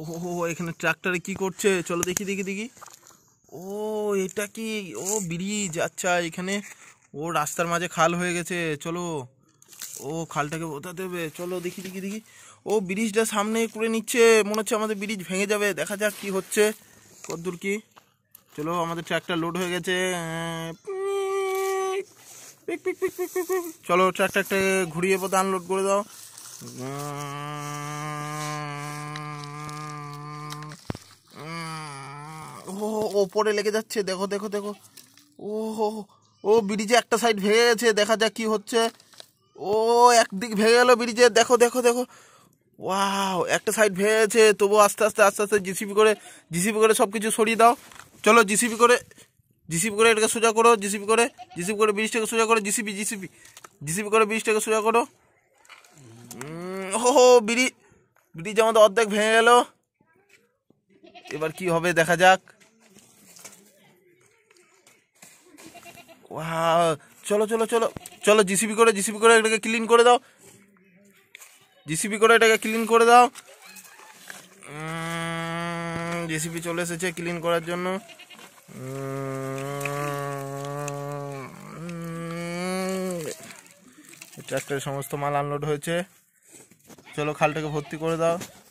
ও এখানে ট্রাক্টরে কি করছে চলো দেখি দেখি দেখি ও এটা কি ও ব্রিজ আচ্ছা এখানে ও রাস্তার মাঝে খাল হয়ে গেছে চলো ও খালটাকে বোঝাতে হবে চলো দেখি দেখি দেখি ও ব্রিজটা সামনে করে নিচ্ছে মনে হচ্ছে আমাদের ব্রিজ ভেঙে যাবে দেখা যাক কি হচ্ছে কদ্দুর কি চলো আমাদের ট্র্যাক্টর লোড হয়ে গেছে চলো ট্র্যাক্টরটাকে ঘুরিয়ে পথে আনলোড করে দাও ও ওপরে লেগে যাচ্ছে দেখো দেখো দেখো ও ও ব্রিজে একটা সাইড ভেঙে গেছে দেখা যাক কি হচ্ছে ও একদিক ভেঙে গেলো ব্রিজে দেখো দেখো দেখো ওয়াও একটা সাইড ভেঙে গেছে তবু আস্তে আস্তে আস্তে আস্তে জিসিপি করে জিসিপি করে সব কিছু সরিয়ে দাও চলো জিসিপি করে জিসিপি করে এটাকে সোজা করো জিসিপি করে জিসিপি করে ব্রিজটাকে সোজা করো জিসিপি জিসিপি জিসিপি করে ব্রিজটাকে সোজা করো ও ব্রিজ ব্রিজ আমাদের অর্ধেক ভেঙে গেলো এবার কি হবে দেখা যাক চলো চলো চলো চলো জিসিবি করে জিসিবি করে এটাকে ক্লিন করে দাও জিসিবি করে এটাকে ক্লিন করে দাও জিসিপি চলে এসেছে ক্লিন করার জন্য ট্রাক্টরের সমস্ত মাল আনলোড হয়েছে চলো খালটাকে ভর্তি করে দাও